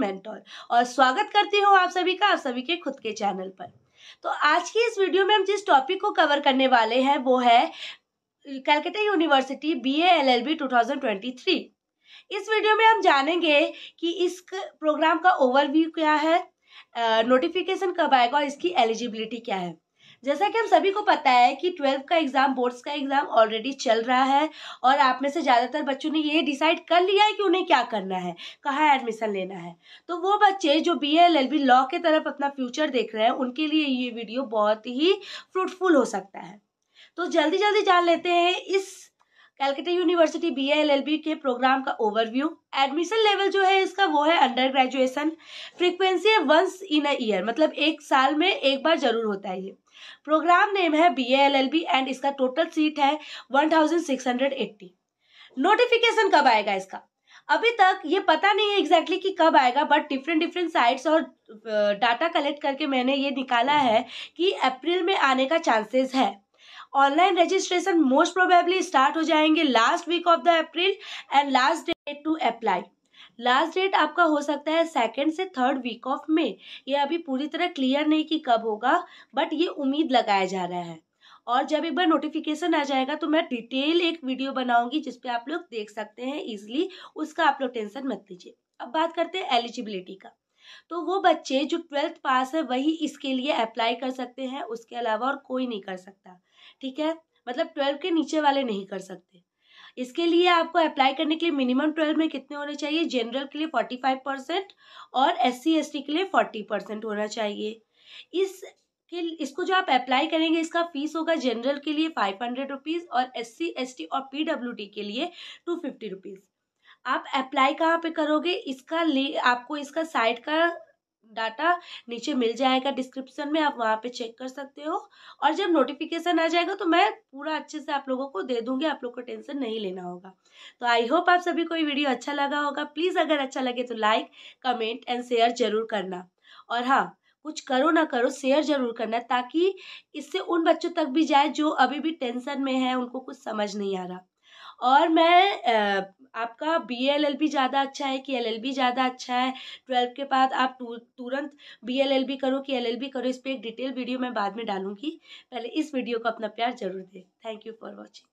mentor और स्वागत करती हूँ आप सभी का आप सभी के खुद के चैनल पर तो आज की इस वीडियो में हम जिस टॉपिक को कवर करने वाले हैं वो है Calcutta university B L L B two thousand twenty three इस वीडियो में हम जानेंगे कि इस प्रोग्राम का ओवरव्यू क्या है नोटिफिकेशन कब आएगा और इसकी एलिजिबिलिटी क्या है जैसा कि हम सभी को पता है कि ट्वेल्थ का एग्ज़ाम बोर्ड्स का एग्ज़ाम ऑलरेडी चल रहा है और आप में से ज़्यादातर बच्चों ने ये डिसाइड कर लिया है कि उन्हें क्या करना है कहाँ एडमिशन लेना है तो वो बच्चे जो B L L B law के तरफ अपना फ्यूचर देख रहे हैं उनके लिए ये वीडियो बहुत ही फ्रूटफुल हो सकता है तो जल्दी जल्दी जान लेते हैं इस Calcutta university B L L B के प्रोग्राम का ओवरव्यू एडमिशन लेवल जो है इसका वो है अंडर ग्रेजुएशन फ्रीक्वेंसी है वंस इन अ ईयर मतलब एक साल में एक बार जरूर होता है ये प्रोग्राम नेम है B L L B and इसका टोटल सीट है one thousand six hundred eighty notification कब आएगा इसका अभी तक ये पता नहीं है एग्जैक्टली exactly कि कब आएगा बट डिफरेंट डिफरेंट साइट्स और डाटा कलेक्ट करके मैंने ये निकाला है कि अप्रैल में आने का चांसेस है online registration most probably start हो जाएंगे last week of the April and last date to apply last date आपका हो सकता है सेकेंड से थर्ड वीक ऑफ मे ये अभी पूरी तरह क्लियर नहीं कि कब होगा बट ये उम्मीद लगाया जा रहा है और जब एक बार नोटिफिकेशन आ जाएगा तो मैं डिटेल एक वीडियो बनाऊंगी जिसपे आप लोग देख सकते हैं इजिली उसका आप लोग टेंशन मत लीजिए अब बात करते हैं एलिजिबिलिटी का तो वो बच्चे जो ट्वेल्थ पास है वही इसके लिए अप्लाई कर सकते हैं उसके अलावा और कोई नहीं कर सकता ठीक है मतलब ट्वेल्व के नीचे वाले नहीं कर सकते इसके लिए आपको अप्लाई करने के लिए मिनिमम ट्वेल्व में कितने होने चाहिए जनरल के लिए फोर्टी फाइव परसेंट और एस सी एस टी के लिए फोर्टी परसेंट होना चाहिए इस के इसको जो आप अप्लाई करेंगे इसका फीस होगा जनरल के लिए फाइव हंड्रेड रुपीज़ और एस सी एस टी और पी डब्ल्यू डी के लिए टू फिफ्टी रुपीज़ आप अप्लाई कहाँ पे करोगे इसका ले आपको इसका साइट का डाटा नीचे मिल जाएगा डिस्क्रिप्शन में आप वहाँ पे चेक कर सकते हो और जब नोटिफिकेशन आ जाएगा तो मैं पूरा अच्छे से आप लोगों को दे दूंगी आप लोग को टेंशन नहीं लेना होगा तो आई होप आप सभी को ये वीडियो अच्छा लगा होगा प्लीज़ अगर अच्छा लगे तो लाइक कमेंट एंड शेयर जरूर करना और हाँ कुछ करो ना करो शेयर जरूर करना ताकि इससे उन बच्चों तक भी जाए जो अभी भी टेंशन में है उनको कुछ समझ नहीं आ रहा और मैं आपका बी एल एल बी ज़्यादा अच्छा है कि एल एल बी ज़्यादा अच्छा है ट्वेल्थ के बाद आप तुरंत बी एल एल बी करो कि एल एल बी करो इस पर एक डिटेल वीडियो मैं बाद में डालूँगी पहले इस वीडियो को अपना प्यार जरूर दें थैंक यू फॉर वॉचिंग